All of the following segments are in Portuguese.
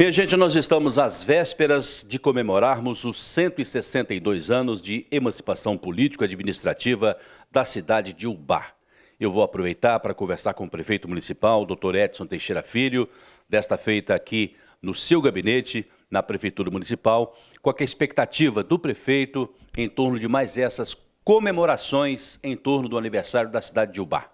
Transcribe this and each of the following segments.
Bem, gente, nós estamos às vésperas de comemorarmos os 162 anos de emancipação político-administrativa da cidade de Ubá. Eu vou aproveitar para conversar com o prefeito municipal, Dr. Edson Teixeira Filho, desta feita aqui no seu gabinete, na Prefeitura Municipal, qual é a expectativa do prefeito em torno de mais essas comemorações em torno do aniversário da cidade de Ubá.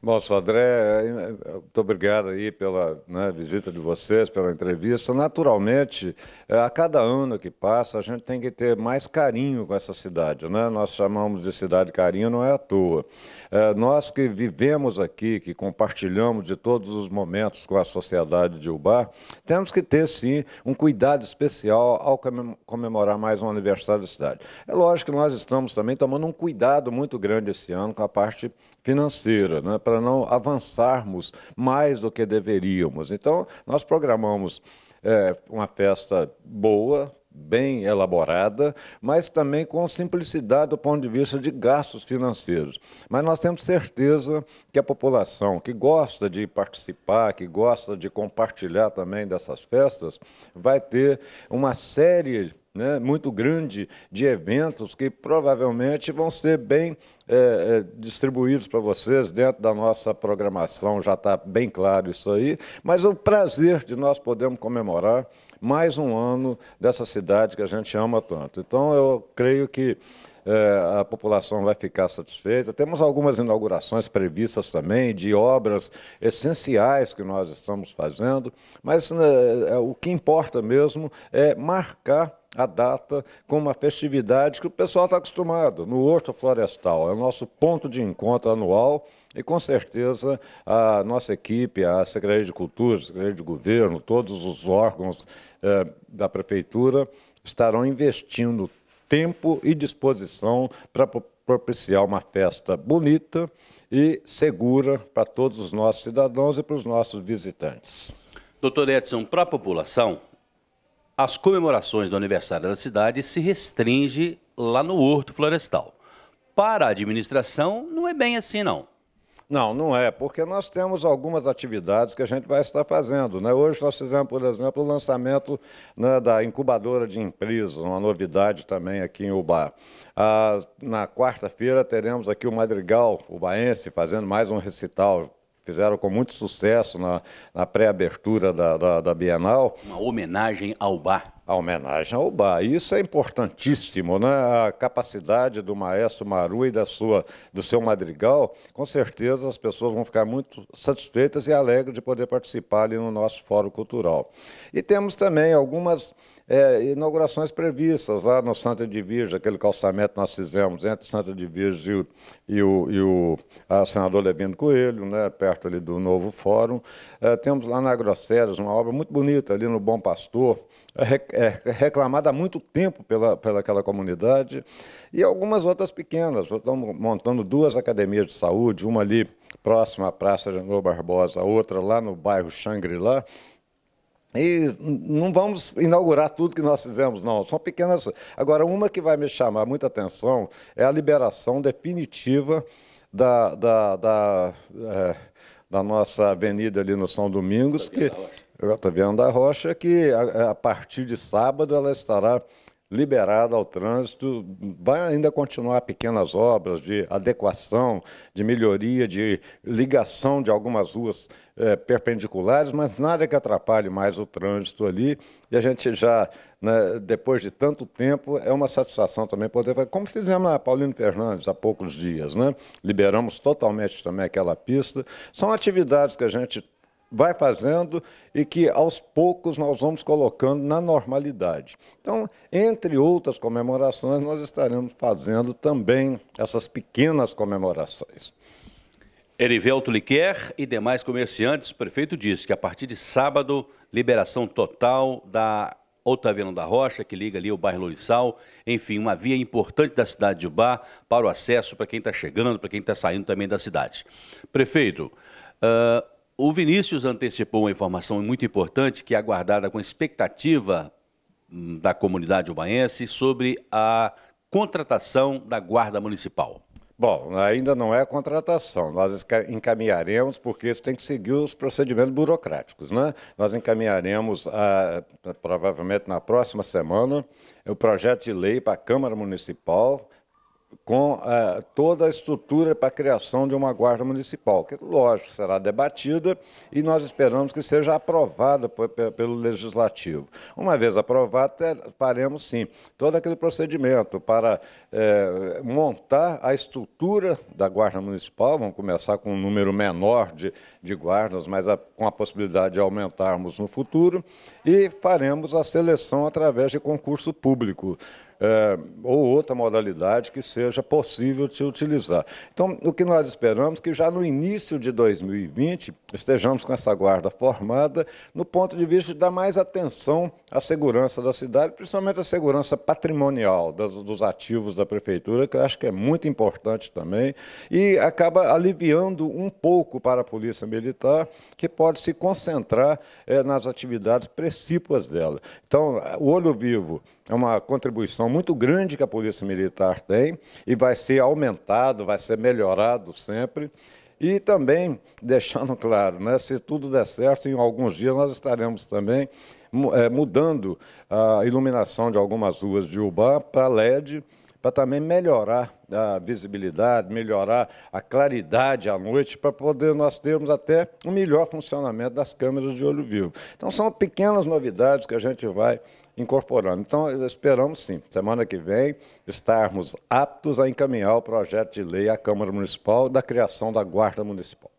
Bom, Sodré, eh, eh, muito obrigado aí pela né, visita de vocês, pela entrevista. Naturalmente, eh, a cada ano que passa, a gente tem que ter mais carinho com essa cidade. Né? Nós chamamos de cidade carinho, não é à toa. Nós que vivemos aqui, que compartilhamos de todos os momentos com a sociedade de Ubar, temos que ter, sim, um cuidado especial ao comemorar mais um aniversário da cidade. É lógico que nós estamos também tomando um cuidado muito grande esse ano com a parte financeira, né? para não avançarmos mais do que deveríamos. Então, nós programamos é, uma festa boa, bem elaborada, mas também com simplicidade do ponto de vista de gastos financeiros. Mas nós temos certeza que a população que gosta de participar, que gosta de compartilhar também dessas festas, vai ter uma série né, muito grande de eventos que provavelmente vão ser bem é, distribuídos para vocês dentro da nossa programação, já está bem claro isso aí. Mas o prazer de nós podermos comemorar mais um ano dessa cidade que a gente ama tanto. Então, eu creio que é, a população vai ficar satisfeita. Temos algumas inaugurações previstas também de obras essenciais que nós estamos fazendo, mas né, é, o que importa mesmo é marcar a data com uma festividade que o pessoal está acostumado, no Horto Florestal. É o nosso ponto de encontro anual e, com certeza, a nossa equipe, a Secretaria de Cultura, a Secretaria de Governo, todos os órgãos eh, da Prefeitura estarão investindo tempo e disposição para propiciar uma festa bonita e segura para todos os nossos cidadãos e para os nossos visitantes. Doutor Edson, para a população, as comemorações do aniversário da cidade se restringe lá no Horto Florestal. Para a administração, não é bem assim, não. Não, não é, porque nós temos algumas atividades que a gente vai estar fazendo. Né? Hoje nós fizemos, por exemplo, o lançamento né, da incubadora de empresas, uma novidade também aqui em Ubá. Ah, na quarta-feira teremos aqui o Madrigal, o Baense, fazendo mais um recital fizeram com muito sucesso na, na pré-abertura da, da, da Bienal. Uma homenagem ao bar a homenagem ao bar. Isso é importantíssimo, né? A capacidade do maestro Maru e da sua, do seu madrigal, com certeza as pessoas vão ficar muito satisfeitas e alegres de poder participar ali no nosso fórum cultural. E temos também algumas é, inaugurações previstas lá no Santa de Virgem, aquele calçamento que nós fizemos entre Santa de Virgem e o, e o, e o senador Levino Coelho, né, perto ali do novo fórum. É, temos lá na Grosseras uma obra muito bonita ali no Bom Pastor, é, é reclamada há muito tempo pela, pela aquela comunidade, e algumas outras pequenas. Estamos montando duas academias de saúde, uma ali próxima à Praça Janô Barbosa, outra lá no bairro Xangri-Lá, e não vamos inaugurar tudo que nós fizemos, não. São pequenas. Agora, uma que vai me chamar muita atenção é a liberação definitiva da, da, da, é, da nossa avenida ali no São Domingos, que Otaviano tá da Rocha, é que a, é, a, partir de sábado ela estará liberada ao trânsito, vai ainda continuar pequenas obras de adequação, de melhoria, de ligação de algumas ruas é, perpendiculares, mas nada que atrapalhe mais o trânsito ali. E a gente já, né, depois de tanto tempo, é uma satisfação também poder fazer, como fizemos na Paulino Fernandes há poucos dias, né? liberamos totalmente também aquela pista. São atividades que a gente vai fazendo e que aos poucos nós vamos colocando na normalidade. Então, entre outras comemorações, nós estaremos fazendo também essas pequenas comemorações. Erivelto Liquer e demais comerciantes, o prefeito disse que a partir de sábado, liberação total da Otaviano da Rocha, que liga ali o bairro Lourissal, enfim, uma via importante da cidade de Ubá para o acesso para quem está chegando, para quem está saindo também da cidade. Prefeito, uh, o Vinícius antecipou uma informação muito importante que é aguardada com expectativa hum, da comunidade ubaense sobre a contratação da Guarda Municipal. Bom, ainda não é contratação. Nós encaminharemos, porque isso tem que seguir os procedimentos burocráticos, né? Nós encaminharemos, a, ah, provavelmente na próxima semana, o projeto de lei para a Câmara Municipal com é, toda a estrutura para a criação de uma guarda municipal, que, lógico, será debatida e nós esperamos que seja aprovada pelo Legislativo. Uma vez aprovada, faremos, sim, todo aquele procedimento para é, montar a estrutura da guarda municipal, vamos começar com um número menor de, de guardas, mas a, com a possibilidade de aumentarmos no futuro, e faremos a seleção através de concurso público é, ou outra modalidade que seja possível se utilizar. Então, o que nós esperamos é que já no início de 2020 estejamos com essa guarda formada no ponto de vista de dar mais atenção à segurança da cidade, principalmente à segurança patrimonial das, dos ativos da prefeitura, que eu acho que é muito importante também, e acaba aliviando um pouco para a Polícia Militar, que pode se concentrar é, nas atividades precípuas dela. Então, o olho vivo é uma contribuição muito grande que a Polícia Militar tem e vai ser aumentado, vai ser melhorado sempre. E também, deixando claro, né, se tudo der certo, em alguns dias nós estaremos também eh, mudando a iluminação de algumas ruas de Ubá para LED, para também melhorar a visibilidade, melhorar a claridade à noite, para poder nós termos até um melhor funcionamento das câmeras de olho vivo. Então, são pequenas novidades que a gente vai incorporando. Então, esperamos sim, semana que vem, estarmos aptos a encaminhar o projeto de lei à Câmara Municipal da criação da Guarda Municipal.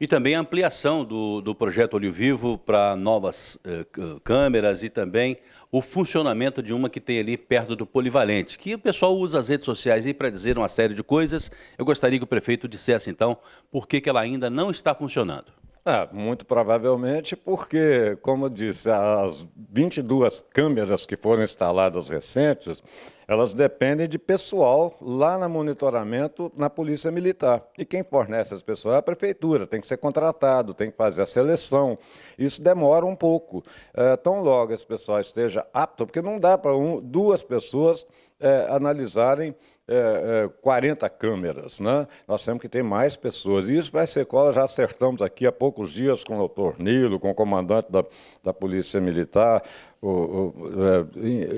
E também a ampliação do, do projeto Olho Vivo para novas eh, câmeras e também o funcionamento de uma que tem ali perto do Polivalente, que o pessoal usa as redes sociais aí para dizer uma série de coisas. Eu gostaria que o prefeito dissesse, então, por que, que ela ainda não está funcionando. É, muito provavelmente porque, como eu disse, as 22 câmeras que foram instaladas recentes, elas dependem de pessoal lá no monitoramento na Polícia Militar. E quem fornece as pessoas é a Prefeitura, tem que ser contratado, tem que fazer a seleção. Isso demora um pouco. É, tão logo esse pessoal esteja apto, porque não dá para um, duas pessoas é, analisarem é, é, 40 câmeras, né? nós temos que ter mais pessoas. E isso vai ser qual já acertamos aqui há poucos dias com o doutor Nilo, com o comandante da, da Polícia Militar, o, o, é,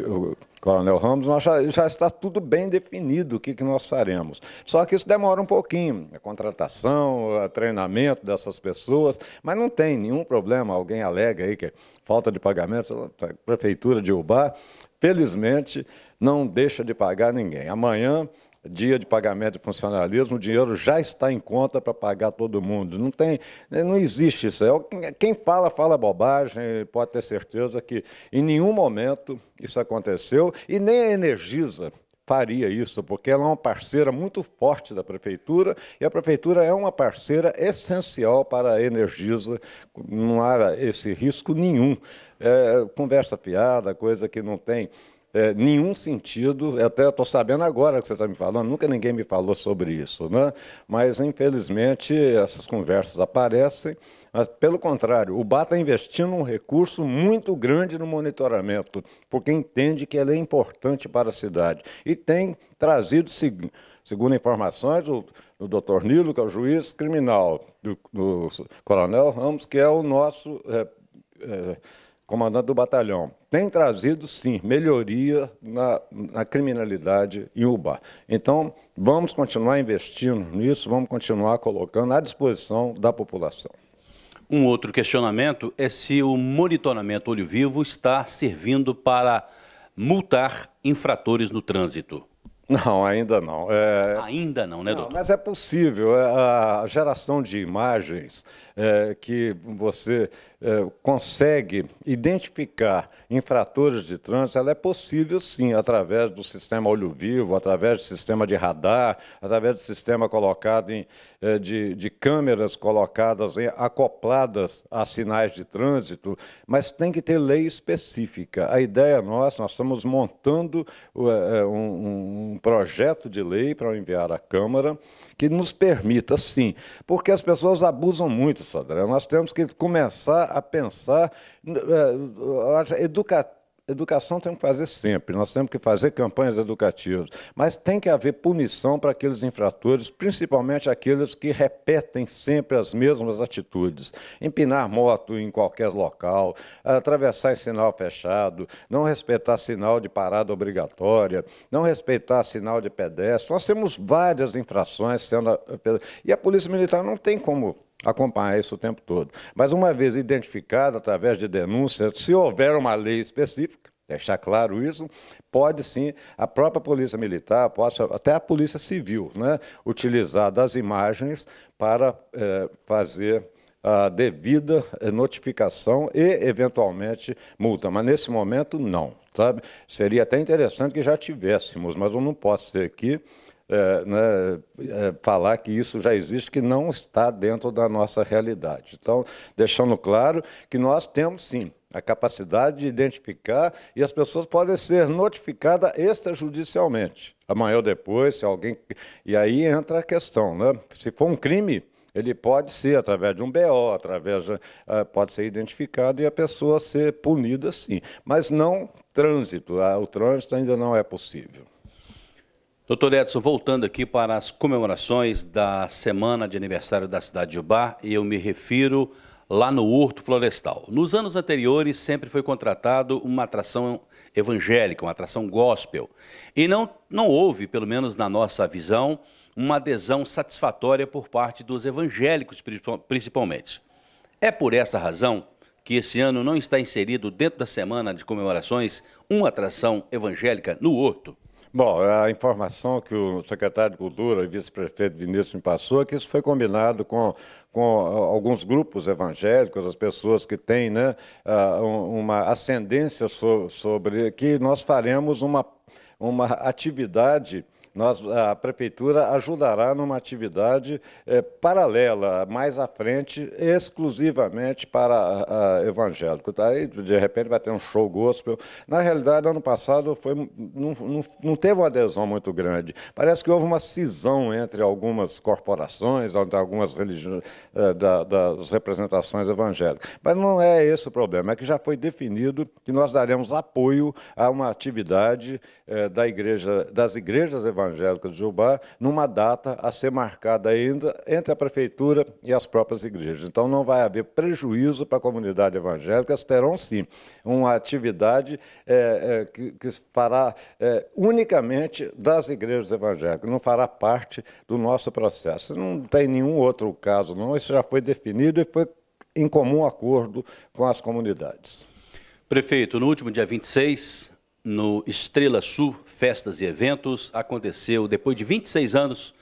o Coronel Ramos, nós já, já, está tudo bem definido o que, que nós faremos. Só que isso demora um pouquinho, a contratação, o treinamento dessas pessoas, mas não tem nenhum problema, alguém alega aí que é falta de pagamento, a prefeitura de Ubar, felizmente, não deixa de pagar ninguém. Amanhã, dia de pagamento de funcionalismo, o dinheiro já está em conta para pagar todo mundo. Não tem, não existe isso. É quem fala, fala bobagem, pode ter certeza que em nenhum momento isso aconteceu e nem a Energisa faria isso, porque ela é uma parceira muito forte da prefeitura e a prefeitura é uma parceira essencial para a Energisa, não há esse risco nenhum. É, conversa piada, coisa que não tem é, nenhum sentido. até estou sabendo agora que você está me falando, nunca ninguém me falou sobre isso, né? mas infelizmente essas conversas aparecem. Mas, pelo contrário, o BAT está investindo um recurso muito grande no monitoramento, porque entende que ele é importante para a cidade. E tem trazido, segundo informações do, do doutor Nilo, que é o juiz criminal, do, do coronel Ramos, que é o nosso é, é, comandante do batalhão, tem trazido, sim, melhoria na, na, criminalidade em Uba. Então, vamos continuar investindo nisso, vamos continuar colocando à disposição da população. Um outro questionamento é se o monitoramento olho vivo está servindo para multar infratores no trânsito. Não, ainda não. É... Ainda não, né, doutor? mas é possível. É, a geração de imagens é, que você eh, consegue identificar infratores de trânsito, ela é possível sim, através do sistema olho vivo, através do sistema de radar, através do sistema colocado em, eh, de, de câmeras colocadas, em, acopladas a sinais de trânsito, mas tem que ter lei específica. A ideia nossa, nós estamos montando eh, um, um projeto de lei para enviar à Câmara que nos permita, sim, porque as pessoas abusam muito, Sodré. Nós temos que começar a pensar. É, educa, educação tem que fazer sempre, nós temos que fazer campanhas educativas, mas tem que haver punição para aqueles infratores, principalmente aqueles que repetem sempre as mesmas atitudes. Empinar moto em qualquer local, atravessar em sinal fechado, não respeitar sinal de parada obrigatória, não respeitar sinal de pedestre. Nós temos várias infrações sendo. Eh, e a Polícia Militar não tem como acompanhar isso o tempo todo. Mas uma vez identificado através de denúncia, se houver uma lei específica, deixar claro isso, pode sim a própria Polícia Militar, possa, até a Polícia Civil, né, utilizar das imagens para é, fazer a devida eh, notificação e, eventualmente, multa. Mas nesse momento, não. Sabe? Seria até interessante que já tivéssemos, mas eu não posso ser aqui é, né, é, falar que isso já existe, que não está dentro da nossa realidade. Então, deixando claro que nós temos sim a capacidade de identificar e as pessoas podem ser notificadas extrajudicialmente. Amanhã ou depois, se alguém. E aí entra a questão, né? Se for um crime, ele pode ser através de um BO, através de, eh, pode ser identificado e a pessoa ser punida sim. Mas não trânsito. Ah, o trânsito ainda não é possível. Doutor Edson, voltando aqui para as comemorações da semana de aniversário da cidade de Ubá, e eu me refiro lá no Horto Florestal. Nos anos anteriores, sempre foi contratado uma atração evangélica, uma atração gospel. E não, não houve, pelo menos na nossa visão, uma adesão satisfatória por parte dos evangélicos, principalmente. É por essa razão que esse ano não está inserido dentro da semana de comemorações uma atração evangélica no Horto. Bom, a informação que o secretário de Cultura e vice-prefeito Vinícius me passou é que isso foi combinado com, com ah, alguns grupos evangélicos, as pessoas que têm né, ah, uma ascendência sobre, sobre que nós faremos uma, uma atividade nós, a Prefeitura ajudará numa atividade eh, paralela, mais à frente, exclusivamente para a, a evangélico. Aí, de repente, vai ter um show gospel. Na realidade, ano passado foi, não, não, não teve uma adesão muito grande. Parece que houve uma cisão entre algumas corporações, algumas religiões, eh, da, das representações evangélicas. Mas não é esse o problema, é que já foi definido que nós daremos apoio a uma atividade eh, da igreja, das igrejas evangélicas Evangélica de Jubá, numa data a ser marcada ainda entre a prefeitura e as próprias igrejas. Então não vai haver prejuízo para a comunidade evangélica, elas terão sim uma atividade é, é, que, que fará é, unicamente das igrejas evangélicas, não fará parte do nosso processo. Não tem nenhum outro caso, não, isso já foi definido e foi em comum acordo com as comunidades. Prefeito, no último dia 26, no Estrela Sul Festas e Eventos, aconteceu, depois de 26 anos,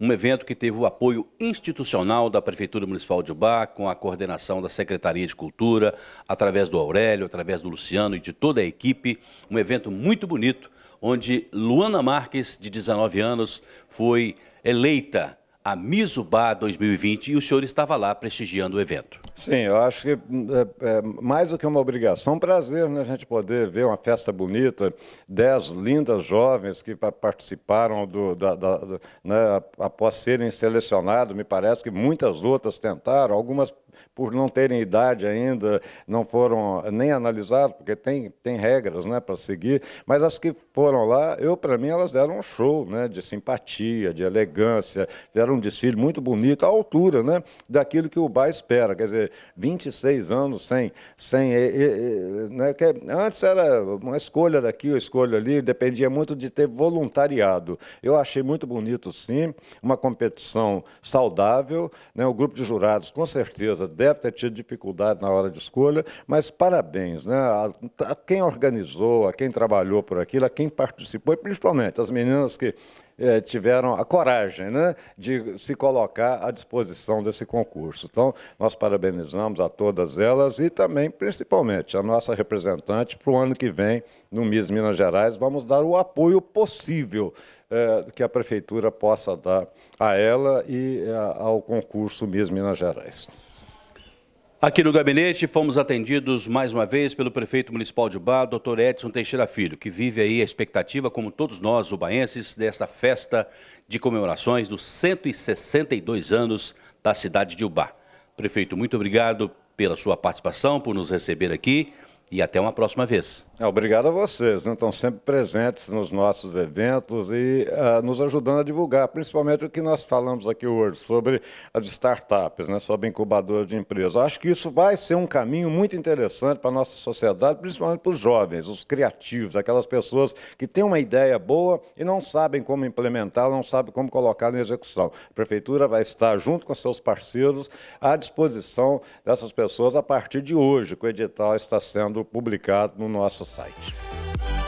um evento que teve o apoio institucional da Prefeitura Municipal de Ubá, com a coordenação da Secretaria de Cultura, através do Aurélio, através do Luciano e de toda a equipe. Um evento muito bonito, onde Luana Marques, de 19 anos, foi eleita a Mizubá 2020 e o senhor estava lá prestigiando o evento. Sim, eu acho que é, é, mais do que uma obrigação, um prazer né, a gente poder ver uma festa bonita, dez lindas jovens que participaram do, da, da, da, né, após serem selecionados, me parece que muitas outras tentaram, algumas por não terem idade ainda, não foram nem analisadas, porque tem, tem regras né, para seguir, mas as que foram lá, eu, para mim, elas deram um show né, de simpatia, de elegância, deram um desfile muito bonito, à altura né, daquilo que o Bar espera. Quer dizer, 26 anos sem. sem e, eh, e, eh, eh, né, que antes era uma escolha daqui, uma escolha ali, dependia muito de ter voluntariado. Eu achei muito bonito, sim, uma competição saudável. Né, o grupo de jurados, com certeza, deve ter tido dificuldades na hora de escolha, mas parabéns né, a, a quem organizou, a quem trabalhou por aquilo, a quem participou, e principalmente as meninas que é, tiveram a coragem né, de se colocar à disposição desse concurso. Então, nós parabenizamos a todas elas e também, principalmente, a nossa representante para o ano que vem, no MIS Minas Gerais, vamos dar o apoio possível é, que a Prefeitura possa dar a ela e a, é, ao concurso MIS Minas Gerais. Aqui no gabinete fomos atendidos mais uma vez pelo prefeito municipal de Ubá, Dr. Edson Teixeira Filho, que vive aí a expectativa, como todos nós ubaenses, desta festa de comemorações dos 162 anos da cidade de Ubá. Prefeito, muito obrigado pela sua participação, por nos receber aqui e até uma próxima vez. É, obrigado a vocês, né? estão sempre presentes nos nossos eventos e uh, nos ajudando a divulgar, principalmente o que nós falamos aqui hoje sobre as startups, né? sobre incubadoras de empresas. Acho que isso vai ser um caminho muito interessante para a nossa sociedade, principalmente para os jovens, os criativos, aquelas pessoas que têm uma ideia boa e não sabem como implementá-la, não sabem como colocar em execução. A Prefeitura vai estar, junto com seus parceiros, à disposição dessas pessoas a partir de hoje, que o edital está sendo publicado no nosso nosso site.